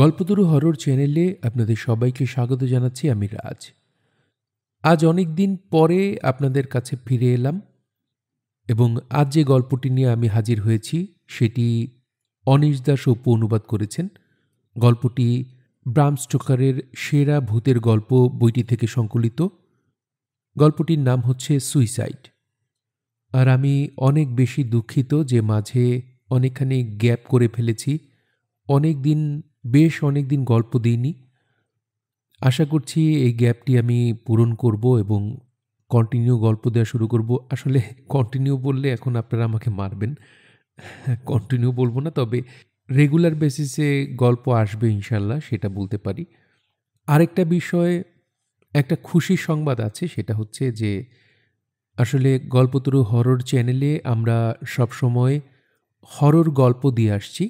গল্পদুরু horror চ্যানেলে আপনাদের সবাইকে স্বাগত জানাচ্ছি আমি রাজ আজ অনেক দিন পরে আপনাদের কাছে ফিরে এলাম এবং আজ যে গল্পটি নিয়ে আমি হাজির হয়েছি সেটি অনিশ দাস অপু অনুবাদ করেছেন গল্পটি ব্রামস্টোকারের সেরা ভূতের গল্প বইটি থেকে সংকলিত গল্পটির নাম হচ্ছে সুইসাইড আর আমি অনেক বেশি দুঃখিত যে মাঝে অনেকখানি গ্যাপ করে ফেলেছি অনেক দিন বেশ অনেক দিন গল্প দিইনি আশা করছি এই গ্যাপটি আমি পূরণ করব এবং কন্টিনিউ গল্প দেওয়া শুরু করব আসলে কন্টিনিউ বললে এখন আপনারা আমাকে মারবেন কন্টিনিউ বলবো না তবে রেগুলার বেসিসে গল্প আসবে ইনশাল্লাহ সেটা বলতে পারি আরেকটা বিষয়ে একটা খুশি সংবাদ আছে সেটা হচ্ছে যে আসলে গল্পতরু হরর চ্যানেলে আমরা সবসময় হরর গল্প দিয়ে আসছি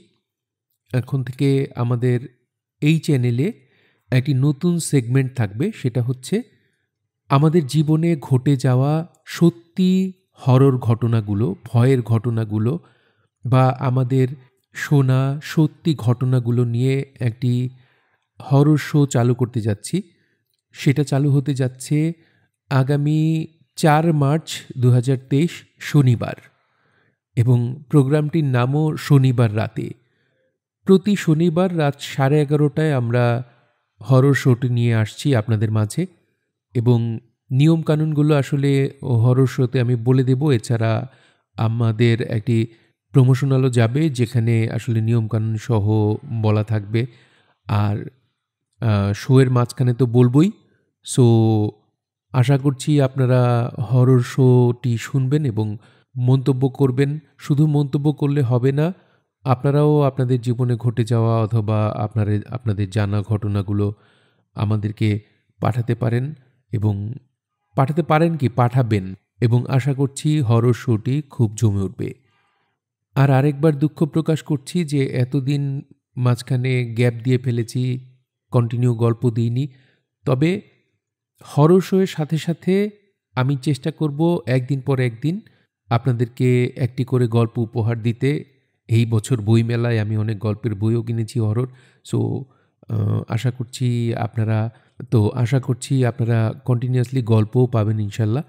এখন থেকে আমাদের এই চ্যানেলে একটি নতুন সেগমেন্ট থাকবে সেটা হচ্ছে আমাদের জীবনে ঘটে যাওয়া সত্যি হরর ঘটনাগুলো ভয়ের ঘটনাগুলো বা আমাদের শোনা সত্যি ঘটনাগুলো নিয়ে একটি হরর শো চালু করতে যাচ্ছি সেটা চালু হতে যাচ্ছে আগামী চার মার্চ দু শনিবার এবং প্রোগ্রামটির নামও শনিবার রাতে প্রতি শনিবার রাত সাড়ে এগারোটায় আমরা হরর শোটি নিয়ে আসছি আপনাদের মাঝে এবং নিয়মকানুনগুলো আসলে হরর শোতে আমি বলে দেব এছাড়া আমাদের একটি প্রমোশনালও যাবে যেখানে আসলে নিয়মকানুন সহ বলা থাকবে আর শোয়ের মাঝখানে তো বলবই সো আশা করছি আপনারা হরর শোটি শুনবেন এবং মন্তব্য করবেন শুধু মন্তব্য করলে হবে না আপনারাও আপনাদের জীবনে ঘটে যাওয়া অথবা আপনার আপনাদের জানা ঘটনাগুলো আমাদেরকে পাঠাতে পারেন এবং পাঠাতে পারেন কি পাঠাবেন এবং আশা করছি হরর শোটি খুব জমে উঠবে আর আরেকবার দুঃখ প্রকাশ করছি যে এতদিন মাঝখানে গ্যাপ দিয়ে ফেলেছি কন্টিনিউ গল্প দিইনি তবে হরর শোয়ের সাথে সাথে আমি চেষ্টা করব একদিন পর একদিন আপনাদেরকে একটি করে গল্প উপহার দিতে এই বছর বই মেলায় আমি অনেক গল্পের বইও কিনেছি হরর সো আশা করছি আপনারা তো আশা করছি আপনারা কন্টিনিউয়াসলি গল্পও পাবেন ইনশাল্লাহ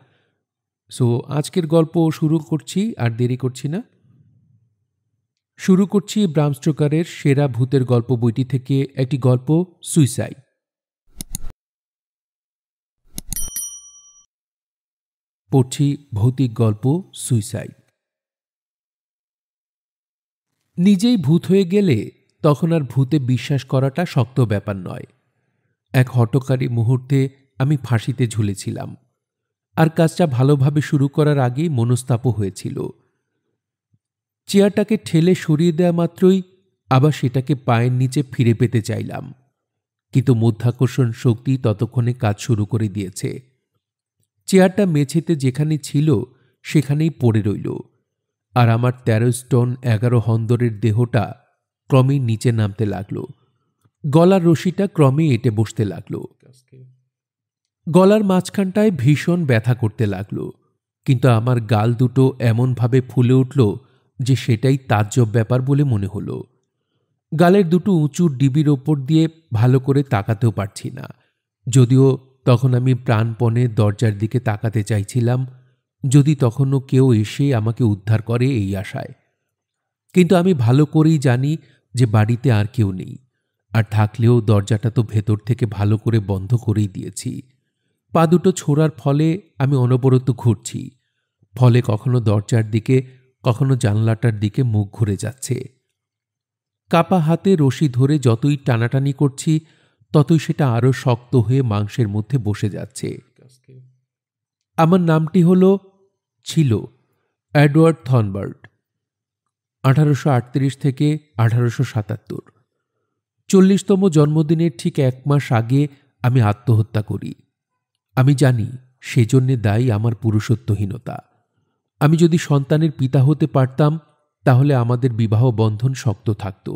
সো আজকের গল্প শুরু করছি আর দেরি করছি না শুরু করছি ব্রামস্টোকারের সেরা ভূতের গল্প বইটি থেকে একটি গল্প সুইসাই পড়ছি ভৌতিক গল্প সুইসাইড নিজেই ভূত হয়ে গেলে তখন আর ভূতে বিশ্বাস করাটা শক্ত ব্যাপার নয় এক হটকারী মুহূর্তে আমি ফাঁসিতে ঝুলেছিলাম আর কাজটা ভালোভাবে শুরু করার আগেই মনস্তাপ হয়েছিল চেয়ারটাকে ঠেলে সরিয়ে দেয়া মাত্রই আবার সেটাকে পায়ের নিচে ফিরে পেতে চাইলাম কিন্তু মধ্যাকর্ষণ শক্তি ততক্ষণে কাজ শুরু করে দিয়েছে চেয়ারটা মেঝেতে যেখানে ছিল সেখানেই পড়ে রইল আর আমার তেরো স্টোন এগারো হন্দরের দেহটা ক্রমেই নিচে নামতে লাগলো গলার রশিটা ক্রমেই এঁটে বসতে লাগলো গলার মাঝখানটায় ভীষণ ব্যথা করতে লাগলো কিন্তু আমার গাল দুটো এমনভাবে ফুলে উঠল যে সেটাই তাজ্জব ব্যাপার বলে মনে হলো গালের দুটো উঁচু ডিবির ওপর দিয়ে ভালো করে তাকাতেও পারছি না যদিও তখন আমি প্রাণপণে দরজার দিকে তাকাতে চাইছিলাম যদি তখনও কেউ এসে আমাকে উদ্ধার করে এই আশায় কিন্তু আমি ভালো করেই জানি যে বাড়িতে আর কেউ নেই আর থাকলেও দরজাটা তো ভেতর থেকে ভালো করে বন্ধ করেই দিয়েছি পা দুটো ছোড়ার ফলে আমি অনবরত ঘুরছি ফলে কখনো দরজার দিকে কখনো জানলাটার দিকে মুখ ঘুরে যাচ্ছে কাপা হাতে রশি ধরে যতই টানাটানি করছি ততই সেটা আরও শক্ত হয়ে মাংসের মধ্যে বসে যাচ্ছে আমার নামটি হলো ছিল অ্যাডওয়ার্ড থনবার্ট আঠারোশো আটত্রিশ থেকে আঠারোশো সাতাত্তর চল্লিশতম জন্মদিনের ঠিক এক মাস আগে আমি আত্মহত্যা করি আমি জানি সেজন্যে দায়ী আমার পুরুষত্বহীনতা আমি যদি সন্তানের পিতা হতে পারতাম তাহলে আমাদের বিবাহ বন্ধন শক্ত থাকত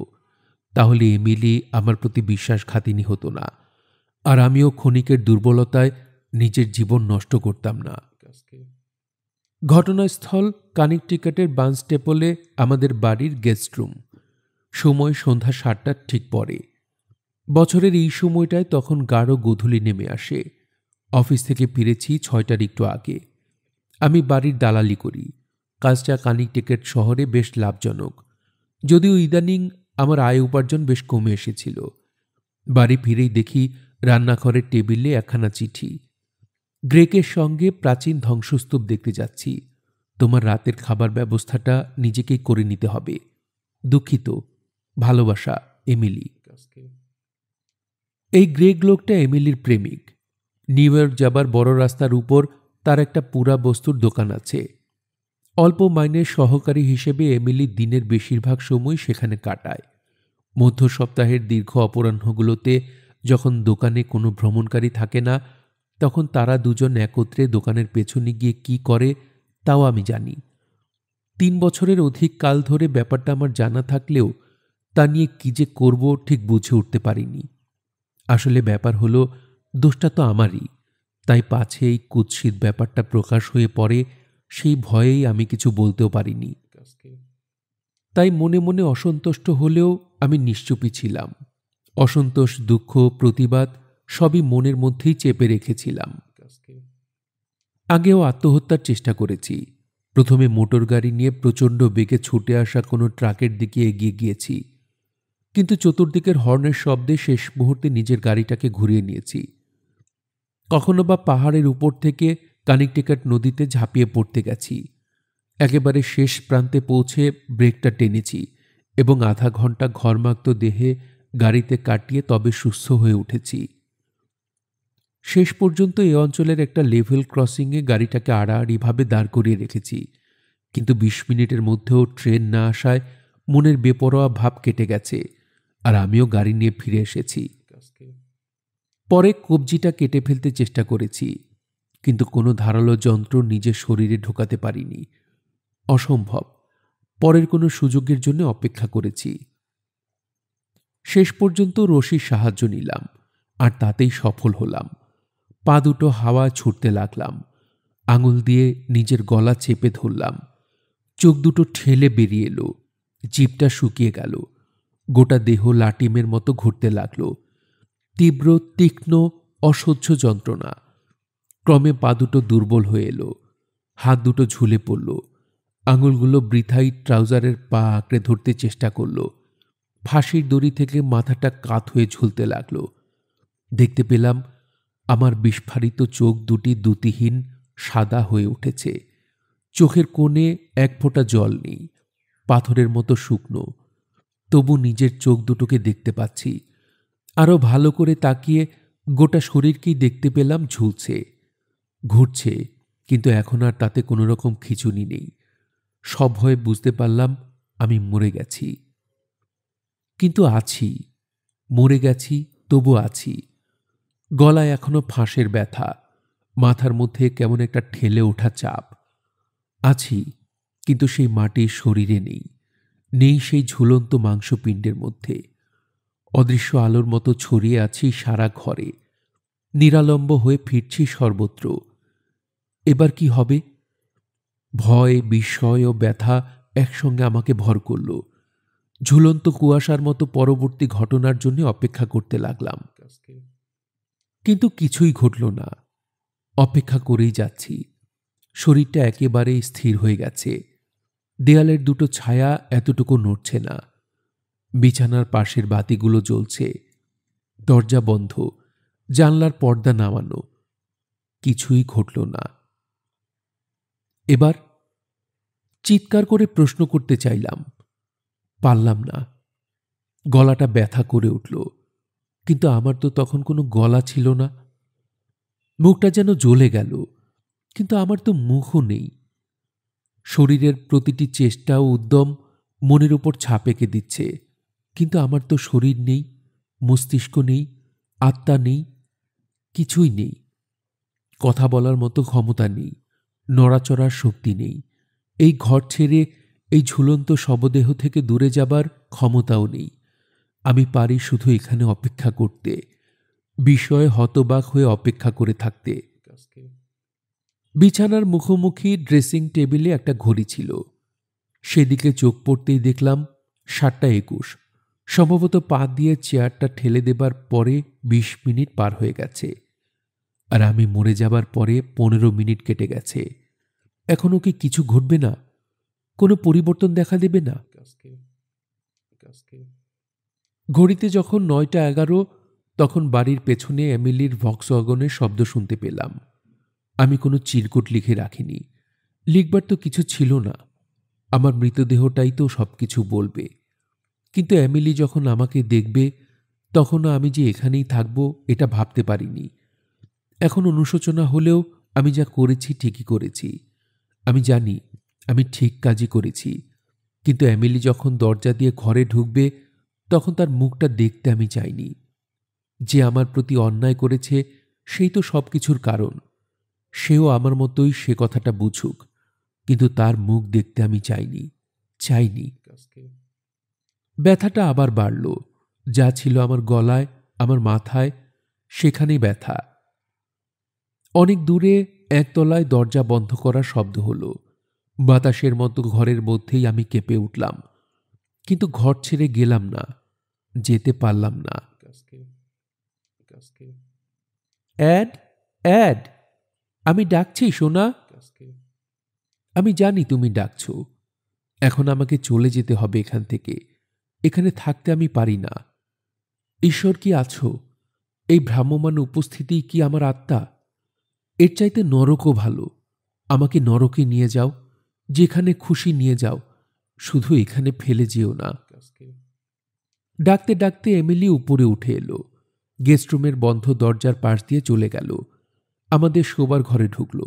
তাহলে এমিলি আমার প্রতি বিশ্বাসঘাতিনী হতো না আর আমিও ক্ষণিকের দুর্বলতায় নিজের জীবন নষ্ট করতাম না ঘটনাস্থল কানেকটিকাটের টেপলে আমাদের বাড়ির গেস্টরুম সময় সন্ধ্যা সাতটার ঠিক পরে বছরের এই সময়টায় তখন গাঢ় গধূলি নেমে আসে অফিস থেকে ফিরেছি ছয়টার একটু আগে আমি বাড়ির দালালি করি কাজটা কানেকটিকেট শহরে বেশ লাভজনক যদিও ইদানিং আমার আয় উপার্জন বেশ কমে এসেছিল বাড়ি ফিরেই দেখি রান্নাঘরের টেবিলে একখানা চিঠি গ্রেকের সঙ্গে প্রাচীন ধ্বংসস্তূপ দেখতে যাচ্ছি তোমার রাতের খাবার ব্যবস্থাটা নিজেকেই করে নিতে হবে দুঃখিত ভালোবাসা এমিলি এই গ্রেক লোকটা এমিলির প্রেমিক নিউ ইয়র্ক যাবার বড় রাস্তার উপর তার একটা পুরা বস্তুর দোকান আছে অল্প মাইনের সহকারী হিসেবে এমিলি দিনের বেশিরভাগ সময় সেখানে কাটায় মধ্য সপ্তাহের দীর্ঘ অপরাহ্নগুলোতে যখন দোকানে কোনো ভ্রমণকারী থাকে না তখন তারা দুজন একত্রে দোকানের পেছনে গিয়ে কি করে তাও আমি জানি তিন বছরের অধিক কাল ধরে ব্যাপারটা আমার জানা থাকলেও তা নিয়ে কী যে করব ঠিক বুঝে উঠতে পারিনি আসলে ব্যাপার হলো দোষটা তো আমারই তাই পাছে এই কুৎসিত ব্যাপারটা প্রকাশ হয়ে পড়ে সেই ভয়েই আমি কিছু বলতেও পারিনি তাই মনে মনে অসন্তুষ্ট হলেও আমি নিশ্চুপি ছিলাম অসন্তোষ দুঃখ প্রতিবাদ সবই মনের মধ্যেই চেপে রেখেছিলাম আগেও আত্মহত্যার চেষ্টা করেছি প্রথমে মোটর গাড়ি নিয়ে প্রচণ্ড বেগে ছুটে আসা কোনো ট্রাকের দিকে এগিয়ে গিয়েছি কিন্তু চতুর্দিকের হর্নের শব্দে শেষ মুহূর্তে নিজের গাড়িটাকে ঘুরিয়ে নিয়েছি কখনো বা পাহাড়ের উপর থেকে কানিকটেকাট নদীতে ঝাঁপিয়ে পড়তে গেছি একেবারে শেষ প্রান্তে পৌঁছে ব্রেকটা টেনেছি এবং আধা ঘন্টা ঘরমাক্ত দেহে গাড়িতে কাটিয়ে তবে সুস্থ হয়ে উঠেছি শেষ পর্যন্ত এই অঞ্চলের একটা লেভেল ক্রসিংয়ে গাড়িটাকে আড়াআড়িভাবে দাঁড় করিয়ে রেখেছি কিন্তু বিশ মিনিটের মধ্যেও ট্রেন না আসায় মনের বেপরোয়া ভাব কেটে গেছে আর আমিও গাড়ি নিয়ে ফিরে এসেছি পরে কবজিটা কেটে ফেলতে চেষ্টা করেছি কিন্তু কোনো ধারালো যন্ত্র নিজের শরীরে ঢোকাতে পারিনি অসম্ভব পরের কোনো সুযোগের জন্য অপেক্ষা করেছি শেষ পর্যন্ত রশির সাহায্য নিলাম আর তাতেই সফল হলাম পা দুটো হাওয়া ছুটতে লাগলাম আঙুল দিয়ে নিজের গলা চেপে ধরলাম চোখ দুটো ঠেলে বেরিয়ে এলো জিপটা শুকিয়ে গেল গোটা দেহ লাটিমের মতো ঘুরতে লাগলো তীব্র তীক্ষ্ণ অসহ্য যন্ত্রণা ক্রমে পা দুটো দুর্বল হয়ে এলো হাত দুটো ঝুলে পড়ল আঙুলগুলো বৃথাই ট্রাউজারের পা আঁকড়ে ধরতে চেষ্টা করল ফাঁসির দড়ি থেকে মাথাটা কাত হয়ে ঝুলতে লাগলো দেখতে পেলাম আমার বিস্ফারিত চোখ দুটি দুতিহীন সাদা হয়ে উঠেছে চোখের কোণে এক ফোঁটা জল নেই পাথরের মতো শুকনো তবু নিজের চোখ দুটোকে দেখতে পাচ্ছি আরও ভালো করে তাকিয়ে গোটা শরীরকেই দেখতে পেলাম ঝুলছে ঘুরছে কিন্তু এখন আর তাতে কোনো রকম খিচুনি নেই সব হয়ে বুঝতে পারলাম আমি মরে গেছি কিন্তু আছি মরে গেছি তবু আছি গলায় এখনো ফাঁসের ব্যথা মাথার মধ্যে কেমন একটা ঠেলে ওঠা চাপ আছি কিন্তু সেই মাটি শরীরে নেই নেই সেই ঝুলন্ত মাংসপিণ্ডের মধ্যে অদৃশ্য আলোর মতো ছড়িয়ে আছি সারা ঘরে নিরালম্ব হয়ে ফিরছি সর্বত্র এবার কি হবে ভয় বিস্ময় ও ব্যথা একসঙ্গে আমাকে ভর করল ঝুলন্ত কুয়াশার মতো পরবর্তী ঘটনার জন্য অপেক্ষা করতে লাগলাম কিন্তু কিছুই ঘটল না অপেক্ষা করেই যাচ্ছি শরীরটা একেবারে স্থির হয়ে গেছে দেয়ালের দুটো ছায়া এতটুকু নড়ছে না বিছানার পাশের বাতিগুলো জ্বলছে দরজা বন্ধ জানলার পর্দা নামানো কিছুই ঘটল না এবার চিৎকার করে প্রশ্ন করতে চাইলাম পারলাম না গলাটা ব্যথা করে উঠল কিন্তু আমার তো তখন কোনো গলা ছিল না মুখটা যেন জ্বলে গেল কিন্তু আমার তো মুখও নেই শরীরের প্রতিটি চেষ্টা ও উদ্যম মনের উপর ছাপেকে দিচ্ছে কিন্তু আমার তো শরীর নেই মস্তিষ্ক নেই আত্মা নেই কিছুই নেই কথা বলার মতো ক্ষমতা নেই নড়াচড়ার শক্তি নেই এই ঘর ছেড়ে এই ঝুলন্ত শবদেহ থেকে দূরে যাবার ক্ষমতাও নেই আমি পারি শুধু এখানে অপেক্ষা করতে বিষয়ে হতবাক হয়ে অপেক্ষা করে থাকতে বিছানার মুখোমুখি ড্রেসিং টেবিলে একটা ঘড়ি ছিল সেদিকে চোখ পড়তেই দেখলাম সাতটা একুশ সম্ভবত পা দিয়ে চেয়ারটা ঠেলে দেবার পরে বিশ মিনিট পার হয়ে গেছে আর আমি মরে যাবার পরে পনেরো মিনিট কেটে গেছে এখনও কি কিছু ঘটবে না কোনো পরিবর্তন দেখা দেবে না ঘড়িতে যখন নয়টা এগারো তখন বাড়ির পেছনে এমিলির অগনের শব্দ শুনতে পেলাম আমি কোনো চিরকুট লিখে রাখিনি লিখবার তো কিছু ছিল না আমার মৃতদেহটাই তো সব কিছু বলবে কিন্তু অ্যামিলি যখন আমাকে দেখবে তখন আমি যে এখানেই থাকব এটা ভাবতে পারিনি এখন অনুশোচনা হলেও আমি যা করেছি ঠিকই করেছি আমি জানি আমি ঠিক কাজই করেছি কিন্তু অ্যামিলি যখন দরজা দিয়ে ঘরে ঢুকবে তখন তার মুখটা দেখতে আমি চাইনি যে আমার প্রতি অন্যায় করেছে সেই তো সব কিছুর কারণ সেও আমার মতোই সে কথাটা বুঝুক কিন্তু তার মুখ দেখতে আমি চাইনি চাইনি ব্যথাটা আবার বাড়ল যা ছিল আমার গলায় আমার মাথায় সেখানেই ব্যথা অনেক দূরে একতলায় দরজা বন্ধ করা শব্দ হলো বাতাসের মতো ঘরের মধ্যেই আমি কেঁপে উঠলাম কিন্তু ঘর ছেড়ে গেলাম না যেতে পারলাম না অ্যাড অ্যাড আমি ডাকছি সোনা আমি জানি তুমি ডাকছ এখন আমাকে চলে যেতে হবে এখান থেকে এখানে থাকতে আমি পারি না ঈশ্বর কি আছো এই ভ্রাম্যমান উপস্থিতি কি আমার আত্মা এর চাইতে নরকও ভালো আমাকে নরকে নিয়ে যাও যেখানে খুশি নিয়ে যাও শুধু এখানে ফেলে যেও না ডাকতে ডাকতে এমিলি উপরে উঠে এলো গেস্টরুমের বন্ধ দরজার পাশ দিয়ে চলে গেল আমাদের শোবার ঘরে ঢুকল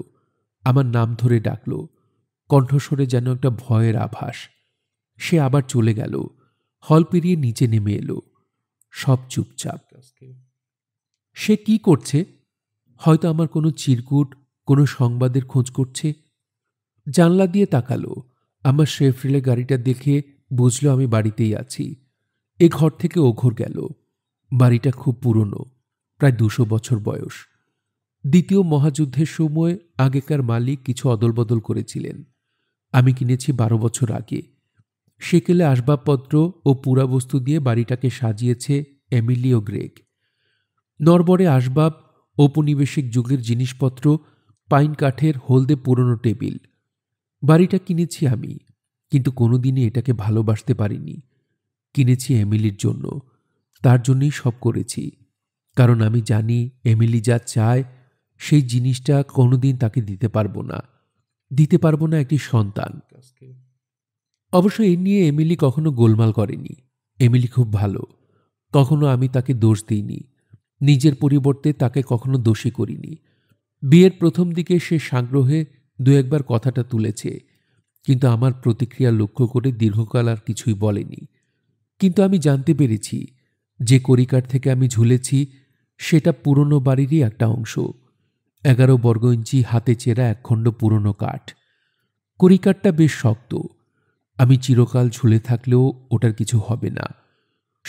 আমার নাম ধরে ডাকল কণ্ঠস্বরে যেন একটা ভয়ের আভাস সে আবার চলে গেল হল পেরিয়ে নিচে নেমে এলো সব চুপচাপ সে কি করছে হয়তো আমার কোনো চিরকুট কোনো সংবাদের খোঁজ করছে জানলা দিয়ে তাকালো আমার শেফরিলে গাড়িটা দেখে বুঝলো আমি বাড়িতেই আছি এ ঘর থেকে ও ঘর গেল বাড়িটা খুব পুরনো প্রায় দুশো বছর বয়স দ্বিতীয় মহাযুদ্ধের সময় আগেকার মালিক কিছু অদলবদল করেছিলেন আমি কিনেছি বারো বছর আগে সেকেলে আসবাবপত্র ও পুরাবস্তু দিয়ে বাড়িটাকে সাজিয়েছে ও গ্রেগ নরবরে আসবাব ঔপনিবেশিক যুগের জিনিসপত্র পাইন কাঠের হলদে পুরনো টেবিল বাড়িটা কিনেছি আমি কিন্তু কোনোদিনই এটাকে ভালোবাসতে পারিনি কিনেছি এমিলির জন্য তার জন্যই সব করেছি কারণ আমি জানি এমিলি যা চায় সেই জিনিসটা কোনোদিন তাকে দিতে পারবো না দিতে পারবো না একটি সন্তান অবশ্য এ নিয়ে এমিলি কখনো গোলমাল করেনি এমিলি খুব ভালো কখনো আমি তাকে দোষ দিইনি নিজের পরিবর্তে তাকে কখনো দোষী করিনি বিয়ের প্রথম দিকে সে সাগ্রহে দু একবার কথাটা তুলেছে কিন্তু আমার প্রতিক্রিয়া লক্ষ্য করে দীর্ঘকাল আর কিছুই বলেনি কিন্তু আমি জানতে পেরেছি যে করিকার থেকে আমি ঝুলেছি সেটা পুরনো বাড়িরই একটা অংশ এগারো বর্গ ইঞ্চি হাতে চেরা একখণ্ড পুরনো কাঠ করিকারটা বেশ শক্ত আমি চিরকাল ঝুলে থাকলেও ওটার কিছু হবে না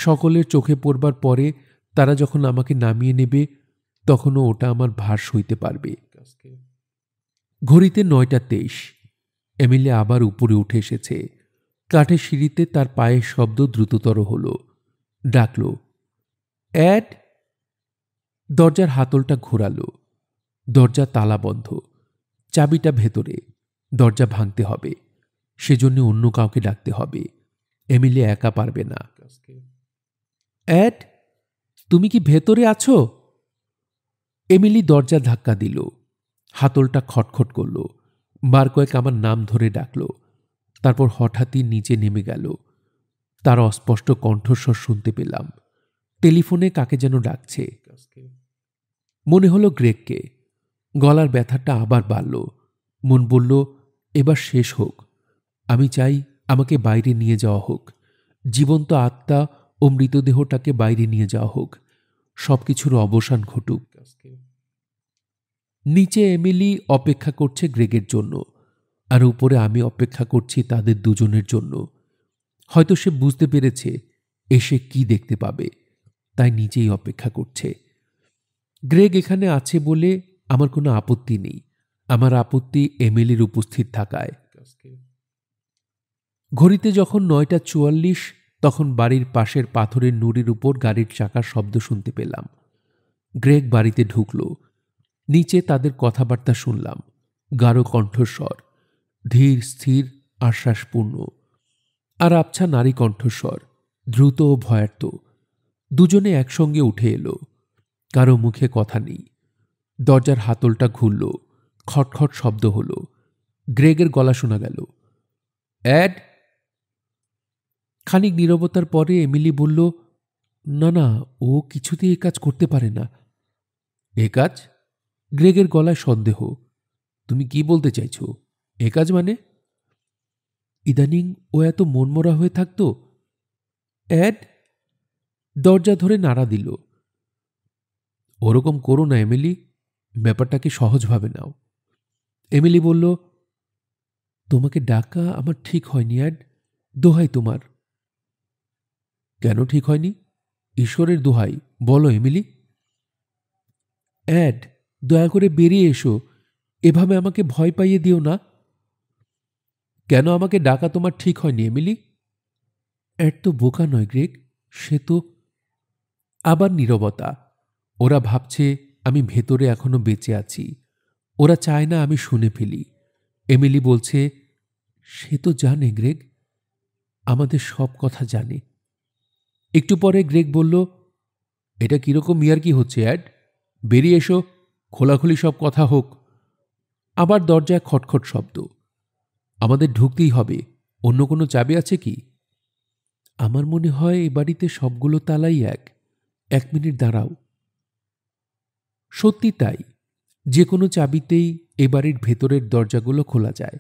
সকলের চোখে পড়বার পরে তারা যখন আমাকে নামিয়ে নেবে তখনও ওটা আমার ভার সইতে পারবে ঘড়িতে নয়টা তেইশ এমিলে আবার উপরে উঠে এসেছে কাঠের সিঁড়িতে তার পায়ের শব্দ দ্রুততর হল ডাকল অ্যাড দরজার হাতলটা ঘোরালো দরজা বন্ধ চাবিটা ভেতরে দরজা ভাঙতে হবে সেজন্য অন্য কাউকে ডাকতে হবে এমিলি একা পারবে না অ্যাড তুমি কি ভেতরে আছো এমিলি দরজা ধাক্কা দিল হাতলটা খটখট করল বার কয়েক আমার নাম ধরে ডাকলো তারপর হঠাৎই নিচে নেমে গেল তার অস্পষ্ট কণ্ঠস্বর শুনতে পেলাম টেলিফোনে কাকে যেন ডাকছে মনে হলো গ্রেগকে গলার ব্যথাটা আবার বাড়ল মন বলল এবার শেষ হোক আমি চাই আমাকে বাইরে নিয়ে যাওয়া হোক জীবন্ত আত্মা ও মৃতদেহটাকে বাইরে নিয়ে যাওয়া হোক সব কিছুর অবসান ঘটুক নিচে এমিলি অপেক্ষা করছে গ্রেগের জন্য আর উপরে আমি অপেক্ষা করছি তাদের দুজনের জন্য হয়তো সে বুঝতে পেরেছে এসে কি দেখতে পাবে তাই নিজেই অপেক্ষা করছে গ্রেগ এখানে আছে বলে আমার কোনো আপত্তি নেই আমার আপত্তি এমএলএর উপস্থিত থাকায় ঘড়িতে যখন নয়টা চুয়াল্লিশ তখন বাড়ির পাশের পাথরের নুড়ির উপর গাড়ির চাকার শব্দ শুনতে পেলাম গ্রেগ বাড়িতে ঢুকল নিচে তাদের কথাবার্তা শুনলাম গাঢ় কণ্ঠস্বর ধীর স্থির আশ্বাসপূর্ণ আর আবছা নারী কণ্ঠস্বর দ্রুত ও ভয়ার্ত দুজনে একসঙ্গে উঠে এলো কারো মুখে কথা নেই দরজার হাতলটা ঘুরল খটখট শব্দ হল গ্রেগের গলা শোনা গেল অ্যাড খানিক নিরবতার পরে এমিলি বলল না না ও কিছুতেই এ কাজ করতে পারে না এ কাজ গ্রেগের গলায় সন্দেহ তুমি কি বলতে চাইছো এ কাজ মানে ইদানিং ও এত মনমরা হয়ে থাকত অ্যাড দরজা ধরে নাড়া দিল ওরকম করো না এমিলি ব্যাপারটাকে সহজভাবে নাও এমিলি বলল তোমাকে ডাকা আমার ঠিক হয়নি অ্যাড দোহাই তোমার কেন ঠিক হয়নি ঈশ্বরের দোহাই বলো এমিলি অ্যাড দয়া করে বেরিয়ে এসো এভাবে আমাকে ভয় পাইয়ে দিও না কেন আমাকে ডাকা তোমার ঠিক হয়নি এমিলি এর তো বোকা নয় গ্রেক সে তো আবার নীরবতা ওরা ভাবছে আমি ভেতরে এখনো বেঁচে আছি ওরা চায় না আমি শুনে ফেলি এমিলি বলছে সে তো জানে গ্রেগ আমাদের সব কথা জানে একটু পরে গ্রেগ বলল এটা কীরকম ইয়ার কি হচ্ছে অ্যাড বেরিয়ে এসো খোলাখুলি সব কথা হোক আবার দরজায় খটখট শব্দ আমাদের ঢুকতেই হবে অন্য কোনো চাবি আছে কি আমার মনে হয় এ বাড়িতে সবগুলো তালাই এক এক মিনিট দাঁড়াও সত্যি তাই যে কোনো চাবিতেই এ বাড়ির ভেতরের দরজাগুলো খোলা যায়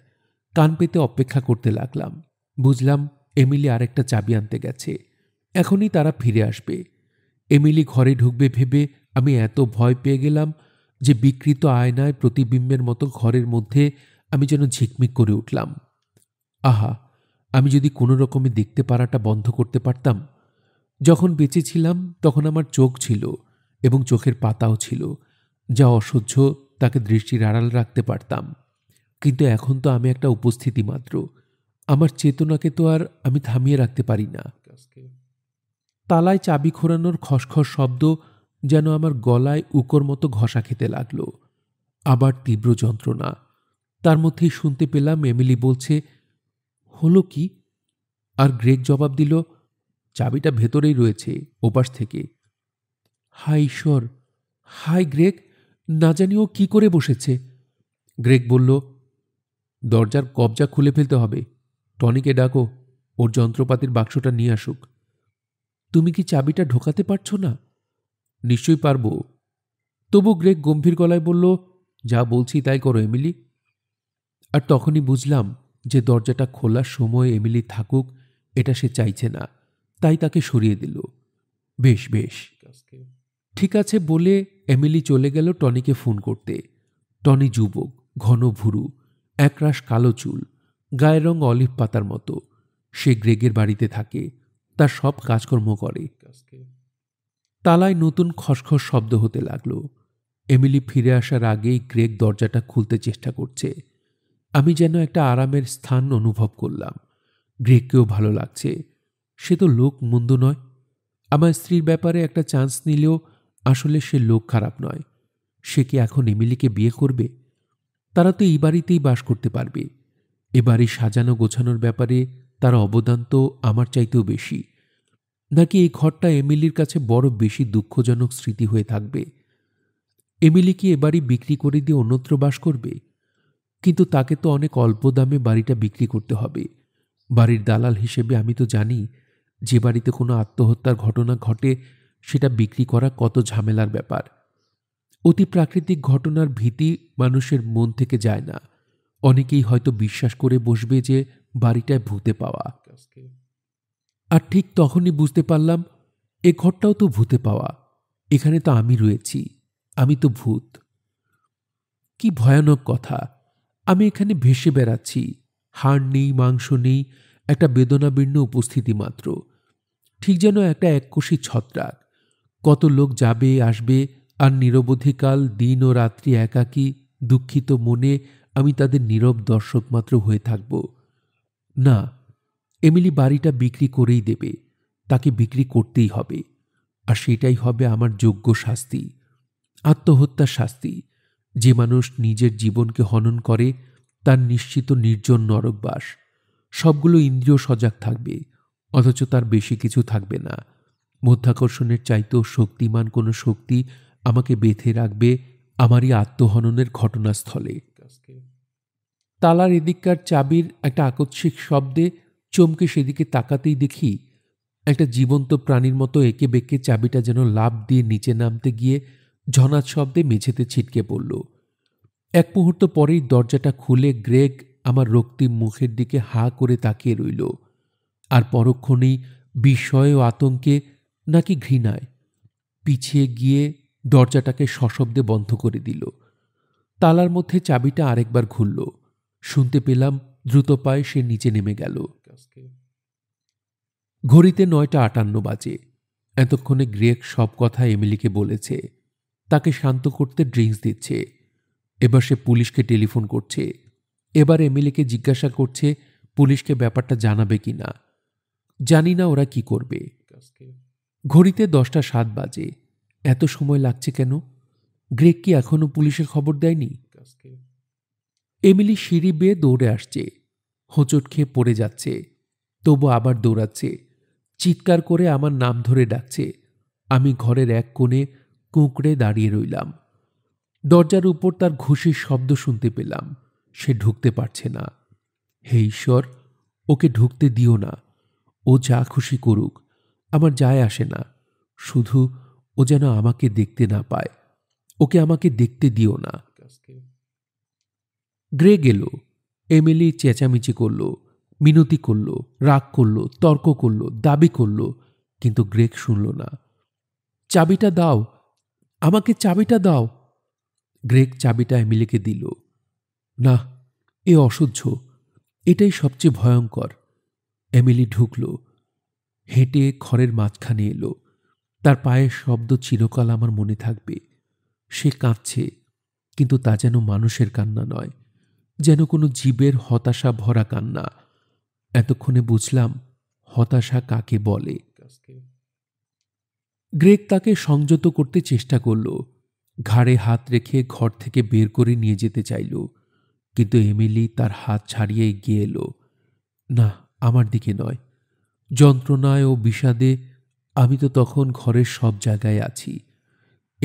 কান পেতে অপেক্ষা করতে লাগলাম বুঝলাম এমিলি আরেকটা চাবি আনতে গেছে এখনই তারা ফিরে আসবে এমিলি ঘরে ঢুকবে ভেবে আমি এত ভয় পেয়ে গেলাম যে বিকৃত আয়নায় প্রতিবিম্বের মতো ঘরের মধ্যে আমি যেন ঝিকমিক করে উঠলাম আহা আমি যদি কোনো রকমে দেখতে পারাটা বন্ধ করতে পারতাম যখন বেঁচে ছিলাম তখন আমার চোখ ছিল এবং চোখের পাতাও ছিল যা অসহ্য তাকে দৃষ্টির আড়াল রাখতে পারতাম কিন্তু এখন তো আমি একটা উপস্থিতি মাত্র আমার চেতনাকে তো আর আমি থামিয়ে রাখতে পারি না তালায় চাবি খোরানোর খসখস শব্দ যেন আমার গলায় উকোর মতো ঘষা খেতে লাগলো আবার তীব্র যন্ত্রণা তার মধ্যেই শুনতে পেলাম এমিলি বলছে হলো কি আর গ্রেগ জবাব দিল চাবিটা ভেতরেই রয়েছে ওপাশ থেকে হাই ঈশ্বর হাই গ্রেগ না জানি ও কী করে বসেছে গ্রেগ বলল দরজার কবজা খুলে ফেলতে হবে টনিকে ডাকো ওর যন্ত্রপাতির বাক্সটা নিয়ে আসুক তুমি কি চাবিটা ঢোকাতে পারছো না নিশ্চয়ই পারবো তবু গ্রেগ গম্ভীর গলায় বলল যা বলছি তাই করো এমিলি আর তখনই বুঝলাম যে দরজাটা খোলার সময় এমিলি থাকুক এটা সে চাইছে না তাই তাকে সরিয়ে দিল বেশ বেশ ঠিক আছে বলে এমিলি চলে গেল টনিকে ফোন করতে টনি যুবক ঘন ভুরু একরাশ কালো চুল গায়ের রং অলিভ পাতার মতো সে গ্রেগের বাড়িতে থাকে তার সব কাজকর্ম করে তালায় নতুন খসখস শব্দ হতে লাগলো এমিলি ফিরে আসার আগেই গ্রেগ দরজাটা খুলতে চেষ্টা করছে আমি যেন একটা আরামের স্থান অনুভব করলাম গ্রেককেও ভালো লাগছে সে তো লোক মন্দ নয় আমার স্ত্রীর ব্যাপারে একটা চান্স নিলেও আসলে সে লোক খারাপ নয় সে কি এখন এমিলিকে বিয়ে করবে তারা তো এই বাড়িতেই বাস করতে পারবে এ বাড়ি সাজানো গোছানোর ব্যাপারে তার অবদান তো আমার চাইতেও বেশি নাকি এই ঘরটা এমিলির কাছে বড় বেশি দুঃখজনক স্মৃতি হয়ে থাকবে এমিলি কি এ বাড়ি বিক্রি করে দিয়ে অন্যত্র বাস করবে কিন্তু তাকে তো অনেক অল্প দামে বাড়িটা বিক্রি করতে হবে বাড়ির দালাল হিসেবে আমি তো জানি যে বাড়িতে কোনো আত্মহত্যার ঘটনা ঘটে সেটা বিক্রি করা কত ঝামেলার ব্যাপার অতি প্রাকৃতিক ঘটনার ভীতি মানুষের মন থেকে যায় না অনেকেই হয়তো বিশ্বাস করে বসবে যে বাড়িটায় ভূতে পাওয়া আর ঠিক তখনই বুঝতে পারলাম এ ঘরটাও তো ভূতে পাওয়া এখানে তো আমি রয়েছি আমি তো ভূত কি ভয়ানক কথা আমি এখানে ভেসে বেড়াচ্ছি হাড় নেই মাংস নেই একটা বেদনাবীর্ণ উপস্থিতি মাত্র ঠিক যেন একটা এককোশী ছত্রাক কত লোক যাবে আসবে আর নিরবধিকাল দিন ও রাত্রি একাকী দুঃখিত মনে আমি তাদের নীরব দর্শক মাত্র হয়ে থাকব না এমিলি বাড়িটা বিক্রি করেই দেবে তাকে বিক্রি করতেই হবে আর সেটাই হবে আমার যোগ্য শাস্তি আত্মহত্যার শাস্তি যে মানুষ নিজের জীবনকে হনন করে তার নিশ্চিত নির্জন নরকবাস সবগুলো ইন্দ্রিয় সজাগ থাকবে অথচ তার বেশি কিছু থাকবে না মধ্যাকর্ষণের চাইতেও শক্তিমান কোনো শক্তি আমাকে বেঁধে রাখবে আমারই আত্মহননের ঘটনাস্থলে তালার এদিককার চাবির একটা আকস্মিক শব্দে চমকে সেদিকে তাকাতেই দেখি একটা জীবন্ত প্রাণীর মতো একে বেঁকে চাবিটা যেন লাভ দিয়ে নিচে নামতে গিয়ে ঝনাত শব্দে মেঝেতে ছিটকে পড়ল এক মুহূর্ত পরেই দরজাটা খুলে গ্রেগ আমার রক্তিম মুখের দিকে হা করে তাকিয়ে রইল আর পরক্ষণেই বিস্ময় ও আতঙ্কে নাকি ঘৃণায় পিছিয়ে গিয়ে দরজাটাকে সশব্দে বন্ধ করে দিল তালার মধ্যে চাবিটা আরেকবার ঘুরল শুনতে পেলাম দ্রুত পায়ে সে নিচে নেমে গেল ঘড়িতে নয়টা আটান্ন বাজে এতক্ষণে গ্রেক সব কথা এমিলিকে বলেছে তাকে শান্ত করতে ড্রিঙ্কস দিচ্ছে এবার সে পুলিশকে টেলিফোন করছে এবার এমএলএকে জিজ্ঞাসা করছে পুলিশকে ব্যাপারটা জানাবে কি না জানি না ওরা কি করবে ঘড়িতে দশটা সাত বাজে এত সময় লাগছে কেন গ্রেক কি এখনও পুলিশে খবর দেয়নি এমিলি সিঁড়ি বেয়ে দৌড়ে আসছে হোঁচট খেয়ে পড়ে যাচ্ছে তবু আবার দৌড়াচ্ছে চিৎকার করে আমার নাম ধরে ডাকছে আমি ঘরের এক কোণে কুঁকড়ে দাঁড়িয়ে রইলাম দরজার উপর তার ঘুষির শব্দ শুনতে পেলাম সে ঢুকতে পারছে না হে ঈশ্বর ওকে ঢুকতে দিও না ও যা খুশি করুক আমার যায় আসে না শুধু ও যেন আমাকে দেখতে না পায় ওকে আমাকে দেখতে দিও না গ্রে গেল এমএলএ চেঁচামেচি করল মিনতি করল রাগ করল তর্ক করল দাবি করল কিন্তু গ্রেক শুনল না চাবিটা দাও আমাকে চাবিটা দাও গ্রেগ চাবিটা এমিলিকে দিল না এ অসহ্য এটাই সবচেয়ে ভয়ঙ্কর এমিলি ঢুকল হেঁটে খড়ের মাঝখানে এলো তার পায়ের শব্দ চিরকাল আমার মনে থাকবে সে কাঁদছে কিন্তু তা যেন মানুষের কান্না নয় যেন কোনো জীবের হতাশা ভরা কান্না এতক্ষণে বুঝলাম হতাশা কাকে বলে গ্রেগ তাকে সংযত করতে চেষ্টা করল ঘাড়ে হাত রেখে ঘর থেকে বের করে নিয়ে যেতে চাইল কিন্তু এমিলি তার হাত ছাড়িয়ে এগিয়ে এলো না আমার দিকে নয় যন্ত্রণায় ও বিষাদে আমি তো তখন ঘরের সব জায়গায় আছি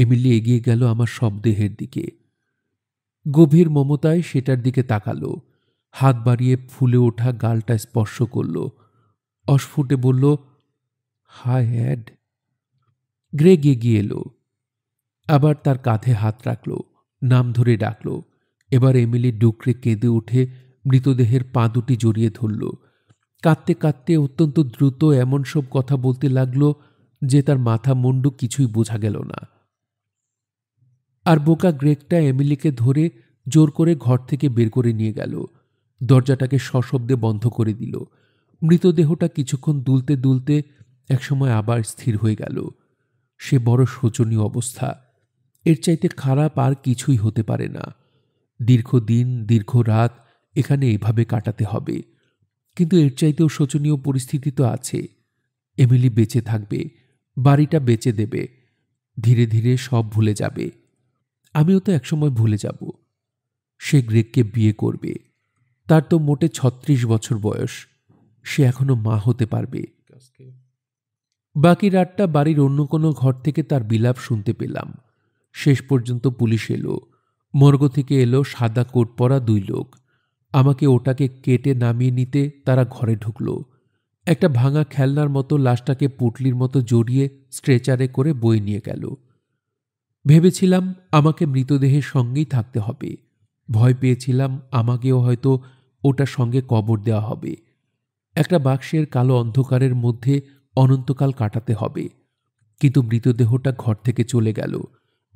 এমিলি এগিয়ে গেল আমার সব দেহের দিকে গভীর মমতায় সেটার দিকে তাকালো হাত বাড়িয়ে ফুলে ওঠা গালটা স্পর্শ করল অস্ফুটে বলল হাই হ্যাড গ্রেগ এগিয়ে এলো আবার তার কাঁধে হাত রাখল নাম ধরে ডাকল এবার এমিলি ডুকরে কেঁদে উঠে মৃতদেহের পা দুটি জড়িয়ে ধরল কাঁদতে কাঁদতে অত্যন্ত দ্রুত এমন সব কথা বলতে লাগলো যে তার মাথা মুন্ডু কিছুই বোঝা গেল না আর বোকা গ্রেগটা এমিলিকে ধরে জোর করে ঘর থেকে বের করে নিয়ে গেল দরজাটাকে সশব্দে বন্ধ করে দিল মৃতদেহটা কিছুক্ষণ দুলতে দুলতে একসময় আবার স্থির হয়ে গেল সে বড় শোচনীয় অবস্থা এর চাইতে খারাপ আর কিছুই হতে পারে না দীর্ঘ দিন দীর্ঘ রাত এখানে এভাবে কাটাতে হবে কিন্তু এর চাইতেও শোচনীয় পরিস্থিতি তো আছে এমিলি বেঁচে থাকবে বাড়িটা বেঁচে দেবে ধীরে ধীরে সব ভুলে যাবে আমিও তো একসময় ভুলে যাব সে গ্রেককে বিয়ে করবে তার তো মোটে ছত্রিশ বছর বয়স সে এখনো মা হতে পারবে বাকি রাতটা বাড়ির অন্য কোনো ঘর থেকে তার বিলাপ শুনতে পেলাম শেষ পর্যন্ত পুলিশ এলো মর্গ থেকে এলো সাদা কোট পরা দুই লোক আমাকে ওটাকে কেটে নামিয়ে নিতে তারা ঘরে ঢুকল একটা ভাঙা খেলনার মতো লাশটাকে পুটলির মতো জড়িয়ে স্ট্রেচারে করে বই নিয়ে গেল ভেবেছিলাম আমাকে মৃতদেহের সঙ্গেই থাকতে হবে ভয় পেয়েছিলাম আমাকেও হয়তো ওটার সঙ্গে কবর দেওয়া হবে একটা বাক্সের কালো অন্ধকারের মধ্যে অনন্তকাল কাটাতে হবে কিন্তু মৃতদেহটা ঘর থেকে চলে গেল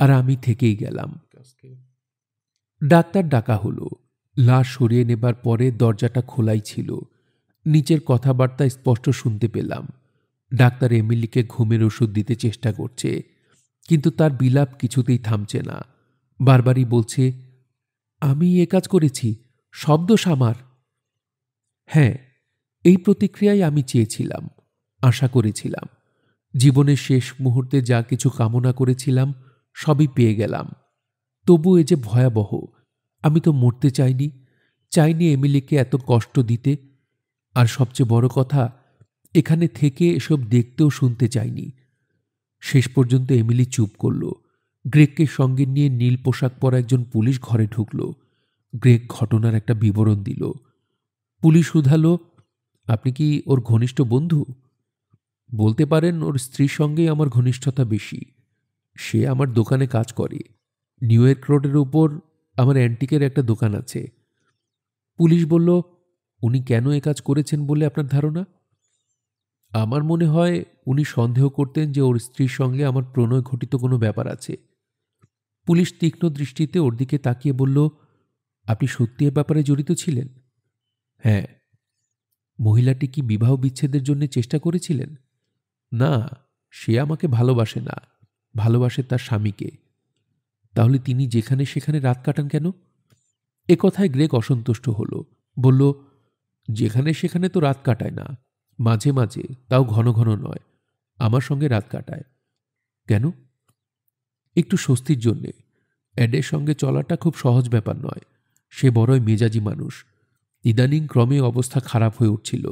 আর আমি থেকেই গেলাম ডাক্তার ডাকা হলো লাশ সরিয়ে নেবার পরে দরজাটা খোলাই ছিল নিচের কথাবার্তা স্পষ্ট শুনতে পেলাম ডাক্তার এমিলিকে ঘুমের ওষুধ দিতে চেষ্টা করছে কিন্তু তার বিলাপ কিছুতেই থামছে না বারবারই বলছে আমি এ কাজ করেছি শব্দ সামার হ্যাঁ এই প্রতিক্রিয়ায় আমি চেয়েছিলাম আশা করেছিলাম জীবনের শেষ মুহূর্তে যা কিছু কামনা করেছিলাম সবই পেয়ে গেলাম তবু এ যে ভয়াবহ আমি তো মরতে চাইনি চাইনি এমিলিকে এত কষ্ট দিতে আর সবচেয়ে বড় কথা এখানে থেকে এসব দেখতেও শুনতে চাইনি শেষ পর্যন্ত এমিলি চুপ করল গ্রেককে সঙ্গে নিয়ে নীল পোশাক পরা একজন পুলিশ ঘরে ঢুকল গ্রেক ঘটনার একটা বিবরণ দিল পুলিশ শুধালো আপনি কি ওর ঘনিষ্ঠ বন্ধু বলতে পারেন ওর স্ত্রীর সঙ্গেই আমার ঘনিষ্ঠতা বেশি সে আমার দোকানে কাজ করে নিউ ইয়র্ক রোডের উপর আমার অ্যান্টিকের একটা দোকান আছে পুলিশ বলল উনি কেন এ কাজ করেছেন বলে আপনার ধারণা আমার মনে হয় উনি সন্দেহ করতেন যে ওর স্ত্রীর সঙ্গে আমার প্রণয় ঘটিত কোনো ব্যাপার আছে পুলিশ তীক্ষ্ণ দৃষ্টিতে ওর দিকে তাকিয়ে বলল আপনি সত্যি এ ব্যাপারে জড়িত ছিলেন হ্যাঁ মহিলাটি কি বিবাহ বিচ্ছেদের জন্য চেষ্টা করেছিলেন না সে আমাকে ভালোবাসে না ভালোবাসে তার স্বামীকে তাহলে তিনি যেখানে সেখানে রাত কাটান কেন এ কথায় গ্রেক অসন্তুষ্ট হল বলল যেখানে সেখানে তো রাত কাটায় না মাঝে মাঝে তাও ঘন ঘন নয় আমার সঙ্গে রাত কাটায় কেন একটু স্বস্তির জন্যে অ্যাডের সঙ্গে চলাটা খুব সহজ ব্যাপার নয় সে বড়ই মেজাজি মানুষ ইদানিং ক্রমে অবস্থা খারাপ হয়ে উঠছিল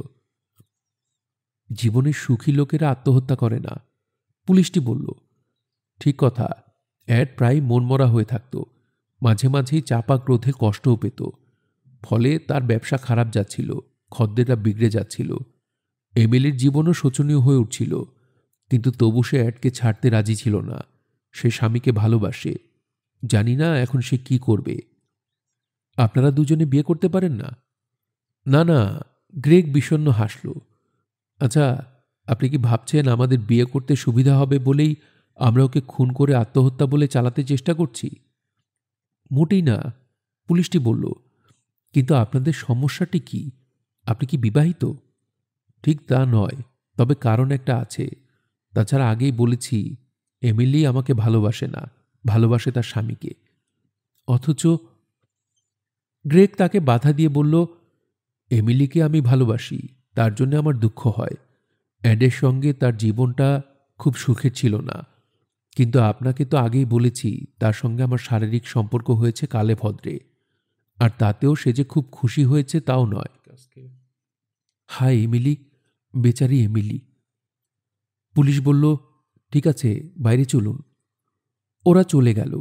জীবনে সুখী লোকেরা আত্মহত্যা করে না পুলিশটি বলল ঠিক কথা অ্যাড প্রায় মনমরা হয়ে থাকত মাঝে মাঝেই চাপা ক্রোধে কষ্টও পেত ফলে তার ব্যবসা খারাপ যাচ্ছিল খদ্দেরা বিগড়ে যাচ্ছিল এমএলএর জীবনও শোচনীয় হয়ে উঠছিল কিন্তু তবু সে অ্যাডকে ছাড়তে রাজি ছিল না সে স্বামীকে ভালোবাসে জানি না এখন সে কি করবে আপনারা দুজনে বিয়ে করতে পারেন না না না গ্রেগ বিষণ্ন হাসল আচ্ছা আপনি কি ভাবছেন আমাদের বিয়ে করতে সুবিধা হবে বলেই আমরা ওকে খুন করে আত্মহত্যা বলে চালাতে চেষ্টা করছি মোটেই না পুলিশটি বলল কিন্তু আপনাদের সমস্যাটি কি আপনি কি বিবাহিত ঠিক তা নয় তবে কারণ একটা আছে তাছাড়া আগেই বলেছি এমিলি আমাকে ভালোবাসে না ভালোবাসে তার স্বামীকে অথচ গ্রেক তাকে বাধা দিয়ে বলল এমিলিকে আমি ভালোবাসি তার জন্য আমার দুঃখ হয় অ্যাডের সঙ্গে তার জীবনটা খুব সুখের ছিল না কিন্তু আপনাকে তো আগেই বলেছি তার সঙ্গে আমার শারীরিক সম্পর্ক হয়েছে কালে ভদ্রে আর তাতেও সে যে খুব খুশি হয়েছে তাও নয় হাই এমিলি বেচারি এমিলি পুলিশ বলল ঠিক আছে বাইরে চলুন ওরা চলে গেল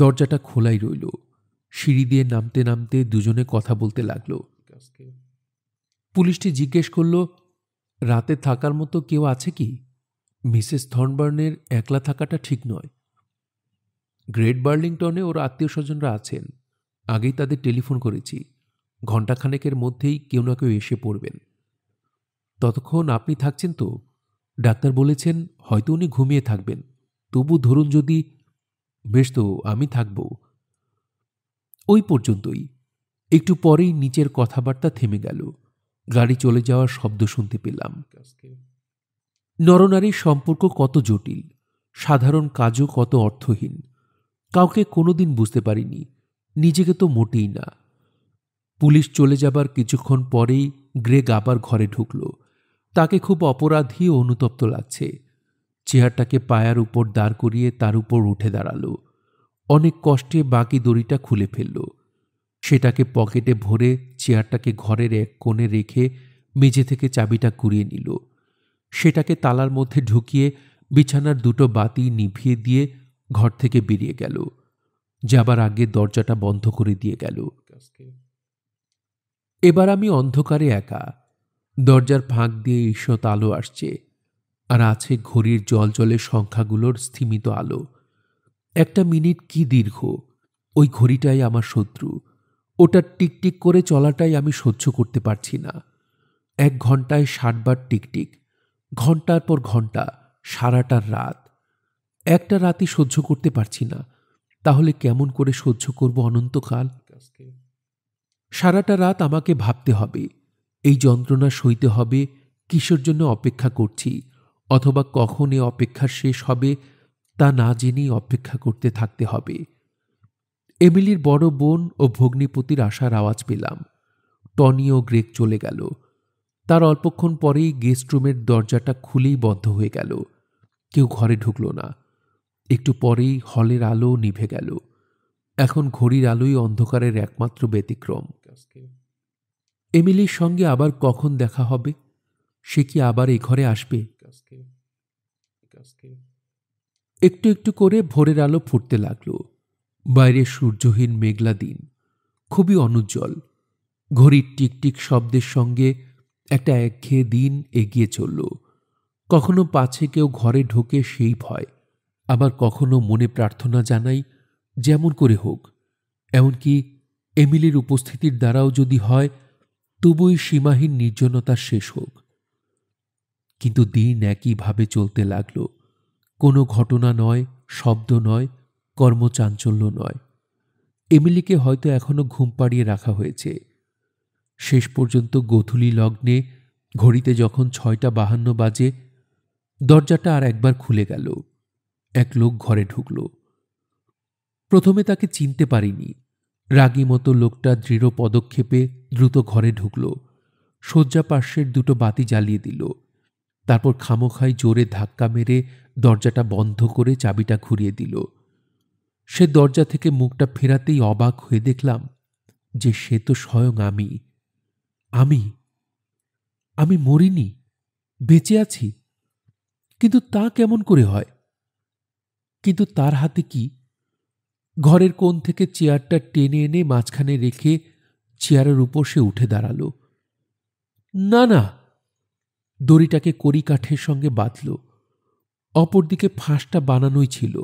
দরজাটা খোলাই রইল সিঁড়ি দিয়ে নামতে নামতে দুজনে কথা বলতে লাগলো পুলিশটি জিজ্ঞেস করল রাতে থাকার মতো কেউ আছে কি মিসেস থর্নবার্নের একলা থাকাটা ঠিক নয় গ্রেট বার্লিংটনে ওর আত্মীয় স্বজনরা আছেন আগেই তাদের টেলিফোন করেছি ঘণ্টাখানেকের মধ্যেই কেউ না কেউ এসে পড়বেন ততক্ষণ আপনি থাকছেন তো ডাক্তার বলেছেন হয়তো উনি ঘুমিয়ে থাকবেন তবু ধরুন যদি বেশ তো আমি থাকব ওই পর্যন্তই একটু পরেই নিচের কথাবার্তা থেমে গেল গাড়ি চলে যাওয়ার শব্দ শুনতে পেলাম নরনারীর সম্পর্ক কত জটিল সাধারণ কাজও কত অর্থহীন কাউকে কোনোদিন বুঝতে পারিনি নিজেকে তো মোটেই না পুলিশ চলে যাবার কিছুক্ষণ পরেই গ্রেগ আবার ঘরে ঢুকল তাকে খুব অপরাধী ও অনুতপ্ত লাগছে চেয়ারটাকে পায়ার উপর দাঁড় করিয়ে তার উপর উঠে দাঁড়ালো অনেক কষ্টে বাকি দড়িটা খুলে ফেললো সেটাকে পকেটে ভরে চেয়ারটাকে ঘরের এক কোণে রেখে মেঝে থেকে চাবিটা কুড়িয়ে নিল সেটাকে তালার মধ্যে ঢুকিয়ে বিছানার দুটো বাতি নিভিয়ে দিয়ে ঘর থেকে বেরিয়ে গেল যাবার আগে দরজাটা বন্ধ করে দিয়ে গেল এবার আমি অন্ধকারে একা দরজার ফাঁক দিয়ে ঈষৎ আলো আসছে আর আছে ঘড়ির জল জলের সংখ্যাগুলোর স্থিমিত আলো একটা মিনিট কি দীর্ঘ ওই ঘড়িটাই আমার শত্রু ওটা টিকটিক করে চলাটাই আমি সহ্য করতে পারছি না এক ঘন্টায় ষাটবার টিকটিক ঘন্টার পর ঘন্টা সারাটার রাত একটা রাতই সহ্য করতে পারছি না তাহলে কেমন করে সহ্য করব অনন্তকাল সারাটা রাত আমাকে ভাবতে হবে এই যন্ত্রণা সইতে হবে কিসের জন্য অপেক্ষা করছি অথবা কখন এ অপেক্ষা শেষ হবে তা না জেনেই অপেক্ষা করতে থাকতে হবে এমিলির বড় বোন ও ভগ্নিপতির আশার আওয়াজ পেলাম টনি ও গ্রেক চলে গেল তার অল্পক্ষণ পরেই গেস্ট রুমের দরজাটা খুলেই বন্ধ হয়ে গেল কেউ ঘরে ঢুকল না একটু পরেই হলের আলো নিভে গেল এখন ঘড়ির আলোই অন্ধকারের একমাত্র ব্যতিক্রম এমিলির সঙ্গে আবার কখন দেখা হবে সে কি আবার এ ঘরে আসবে একটু একটু করে ভোরের আলো ফুটতে লাগলো বাইরে সূর্যহীন মেঘলা দিন খুবই অনুজ্জ্বল ঘড়ির টিকটিক শব্দের সঙ্গে একটা একঘেয়ে দিন এগিয়ে চলল কখনো পাছে কেউ ঘরে ঢোকে সেই ভয় আবার কখনো মনে প্রার্থনা জানাই যেমন করে হোক এমনকি এমিলির উপস্থিতির দ্বারাও যদি হয় তবুই সীমাহীন নির্জনতা শেষ হোক কিন্তু দিন একইভাবে চলতে লাগল কোনো ঘটনা নয় শব্দ নয় কর্মচাঞ্চল্য নয় এমিলিকে হয়তো এখনও ঘুম পাড়িয়ে রাখা হয়েছে শেষ পর্যন্ত গোধূলি লগ্নে ঘড়িতে যখন ছয়টা বাহান্ন বাজে দরজাটা আর একবার খুলে গেল এক লোক ঘরে ঢুকল প্রথমে তাকে চিনতে পারিনি রাগী মতো লোকটা দৃঢ় পদক্ষেপে দ্রুত ঘরে ঢুকল শয্যা পার্শ্বের দুটো বাতি জ্বালিয়ে দিল তারপর খামোখাই জোরে ধাক্কা মেরে দরজাটা বন্ধ করে চাবিটা ঘুরিয়ে দিল সে দরজা থেকে মুখটা ফেরাতেই অবাক হয়ে দেখলাম যে সে তো স্বয়ং আমি আমি আমি মরিনি বেঁচে আছি কিন্তু তা কেমন করে হয় কিন্তু তার হাতে কি ঘরের কোণ থেকে চেয়ারটা টেনে এনে মাঝখানে রেখে চেয়ারের উপর সে উঠে দাঁড়াল না না দড়িটাকে কড়ি কাঠের সঙ্গে বাঁধল অপরদিকে ফাঁসটা বানানোই ছিল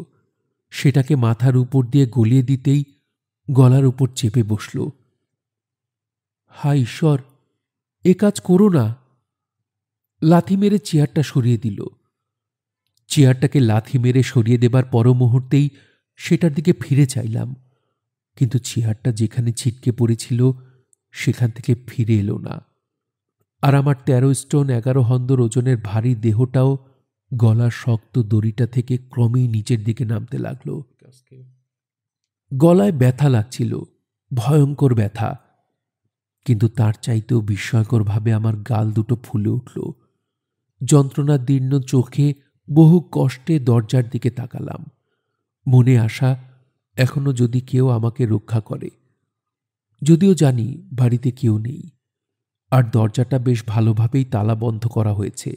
সেটাকে মাথার উপর দিয়ে গলিয়ে দিতেই গলার উপর চেপে বসল হা ঈশ্বর এ কাজ করো না লাথি মেরে চেয়ারটা সরিয়ে দিল চেয়ারটাকে লাথি মেরে সরিয়ে দেবার পর মুহূর্তেই সেটার দিকে ফিরে চাইলাম কিন্তু চেয়ারটা যেখানে ছিটকে পড়েছিল সেখান থেকে ফিরে এলো না আর আমার তেরো স্টোন এগারো হন্দর ওজনের ভারী দেহটাও গলার শক্ত দড়িটা থেকে ক্রমেই নিচের দিকে নামতে লাগল গলায় ব্যথা লাগছিল ভয়ঙ্কর ব্যথা কিন্তু তার চাইতেও বিস্ময়করভাবে আমার গাল দুটো ফুলে উঠল যন্ত্রণা দীর্ণ চোখে বহু কষ্টে দরজার দিকে তাকালাম মনে আসা এখনো যদি কেউ আমাকে রক্ষা করে যদিও জানি বাড়িতে কেউ নেই আর দরজাটা বেশ ভালোভাবেই তালা বন্ধ করা হয়েছে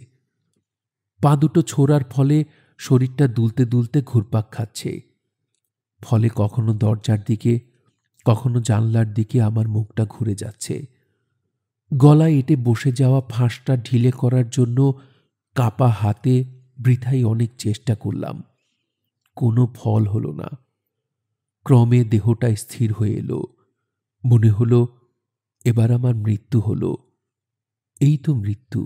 পা দুটো ছোড়ার ফলে শরীরটা দুলতে দুলতে ঘুরপাক খাচ্ছে ফলে কখনো দরজার দিকে কখনো জানলার দিকে আমার মুখটা ঘুরে যাচ্ছে গলায় এটে বসে যাওয়া ফাঁসটা ঢিলে করার জন্য কাপা হাতে বৃথাই অনেক চেষ্টা করলাম কোনো ফল হলো না ক্রমে দেহটা স্থির হয়ে এলো মনে হলো এবার আমার মৃত্যু হলো এই তো মৃত্যু